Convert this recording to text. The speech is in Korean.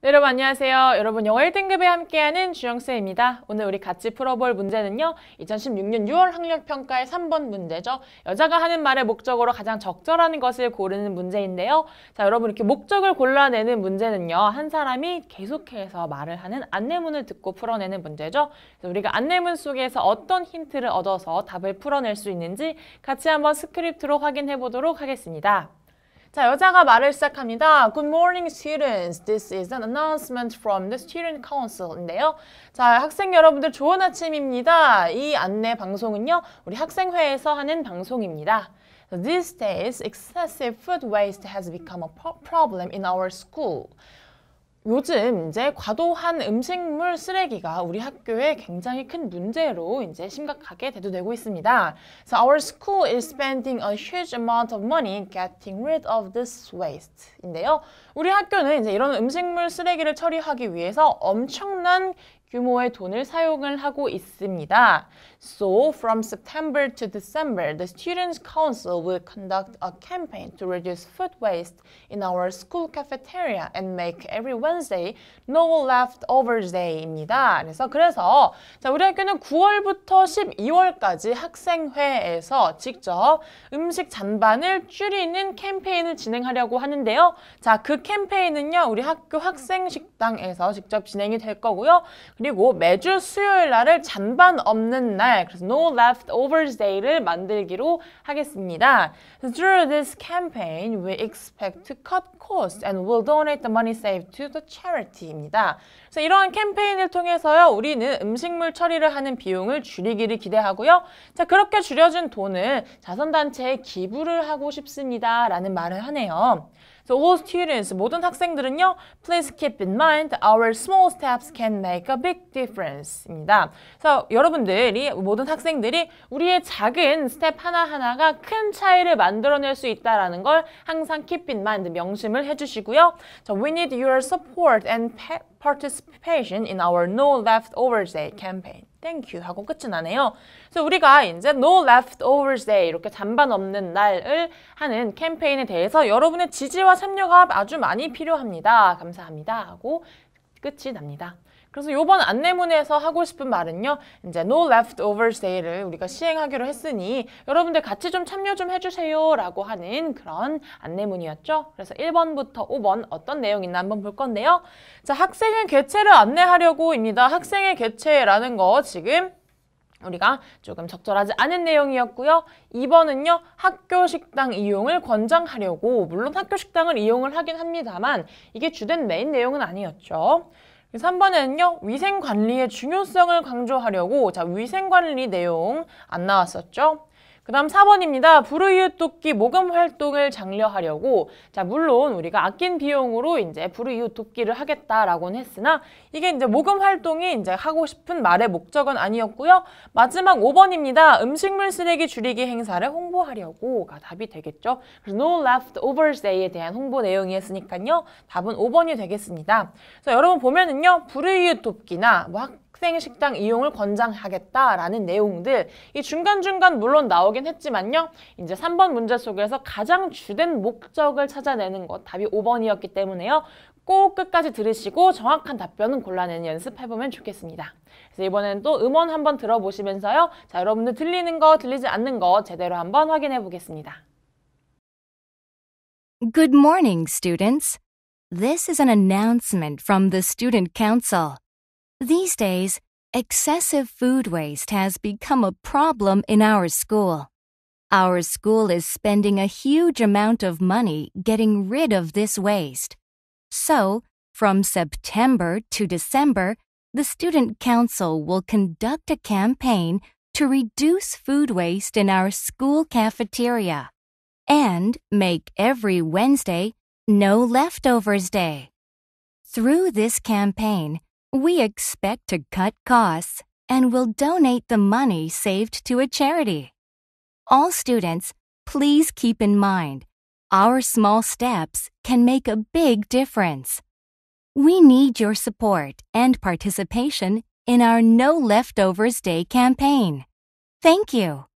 네, 여러분 안녕하세요. 여러분 영어 1등급에 함께하는 주영쌤입니다. 오늘 우리 같이 풀어볼 문제는요. 2016년 6월 학력평가의 3번 문제죠. 여자가 하는 말의 목적으로 가장 적절한 것을 고르는 문제인데요. 자, 여러분 이렇게 목적을 골라내는 문제는요. 한 사람이 계속해서 말을 하는 안내문을 듣고 풀어내는 문제죠. 그래서 우리가 안내문 속에서 어떤 힌트를 얻어서 답을 풀어낼 수 있는지 같이 한번 스크립트로 확인해 보도록 하겠습니다. 자, 여자가 말을 시작합니다. Good morning, students. This is an announcement from the Student Council인데요. 자, 학생 여러분들 좋은 아침입니다. 이 안내 방송은요, 우리 학생회에서 하는 방송입니다. These days, excessive food waste has become a problem in our school. 요즘 이제 과도한 음식물 쓰레기가 우리 학교에 굉장히 큰 문제로 이제 심각하게 대두되고 있습니다. So our school is spending a huge amount of money getting rid of this waste인데요. 우리 학교는 이제 이런 음식물 쓰레기를 처리하기 위해서 엄청난 규모의 돈을 사용을 하고 있습니다. So from September to December, the Students' Council will conduct a campaign to reduce food waste in our school cafeteria and make every Wednesday no leftovers day입니다. 그래서 그래서 자, 우리 학교는 9월부터 12월까지 학생회에서 직접 음식 잔반을 줄이는 캠페인을 진행하려고 하는데요. 자, 그 캠페인은요. 우리 학교 학생 식당에서 직접 진행이 될 거고요. 그리고 매주 수요일 날을 잔반 없는 날날 그래서 No Leftovers Day를 만들기로 하겠습니다. So Through this campaign, we expect to cut costs and will donate the money saved to the charity입니다. 그래서 이러한 캠페인을 통해서요, 우리는 음식물 처리를 하는 비용을 줄이기를 기대하고요. 자, 그렇게 줄여준 돈을 자선단체에 기부를 하고 싶습니다라는 말을 하네요. So all students, 모든 학생들은요. Please keep in mind our small steps can make a big difference입니다. 그래 여러분들이 모든 학생들이 우리의 작은 스텝 하나하나가 큰 차이를 만들어낼 수있다는걸 항상 keep in mind 명심을 해 주시고요. So we need your support and participation in our No Leftovers Day campaign. 땡큐 하고 끝이 나네요. 그래서 우리가 이제 No l e f t o v e r Day 이렇게 잔반 없는 날을 하는 캠페인에 대해서 여러분의 지지와 참여가 아주 많이 필요합니다. 감사합니다 하고 끝이 납니다. 그래서 이번 안내문에서 하고 싶은 말은요. 이제 no leftover say를 우리가 시행하기로 했으니 여러분들 같이 좀 참여 좀 해주세요 라고 하는 그런 안내문이었죠. 그래서 1번부터 5번 어떤 내용 이 있나 한번 볼 건데요. 자, 학생의 개체를 안내하려고 입니다. 학생의 개체라는 거 지금 우리가 조금 적절하지 않은 내용이었고요. 2번은요. 학교 식당 이용을 권장하려고 물론 학교 식당을 이용을 하긴 합니다만 이게 주된 메인 내용은 아니었죠. 3번에는요. 위생관리의 중요성을 강조하려고 자 위생관리 내용 안 나왔었죠. 그 다음 4번입니다. 불우이웃돕기 모금 활동을 장려하려고 자 물론 우리가 아낀 비용으로 이제 불우이웃돕기를 하겠다라고는 했으나 이게 이제 모금 활동이 이제 하고 싶은 말의 목적은 아니었고요. 마지막 5번입니다. 음식물 쓰레기 줄이기 행사를 홍보하려고가 답이 되겠죠. 그래서 No Leftovers Day에 대한 홍보 내용이었으니까요. 답은 5번이 되겠습니다. 그래서 여러분 보면은요. 불우이웃돕기나 뭐 학, 학생식당 이용을 권장하겠다라는 내용들 이 중간중간 물론 나오긴 했지만요. 이제 3번 문제 속에서 가장 주된 목적을 찾아내는 것 답이 5번이었기 때문에요. 꼭 끝까지 들으시고 정확한 답변은 골라내는 연습해보면 좋겠습니다. 그래서 이번에는 또 음원 한번 들어보시면서요. 자, 여러분들 들리는 거, 들리지 않는 거 제대로 한번 확인해 보겠습니다. Good morning, students. This is an announcement from the Student Council. These days, excessive food waste has become a problem in our school. Our school is spending a huge amount of money getting rid of this waste. So, from September to December, the Student Council will conduct a campaign to reduce food waste in our school cafeteria and make every Wednesday no leftovers day. Through this campaign, we expect to cut costs and will donate the money saved to a charity. All students, please keep in mind our small steps can make a big difference. We need your support and participation in our No Leftovers Day campaign. Thank you.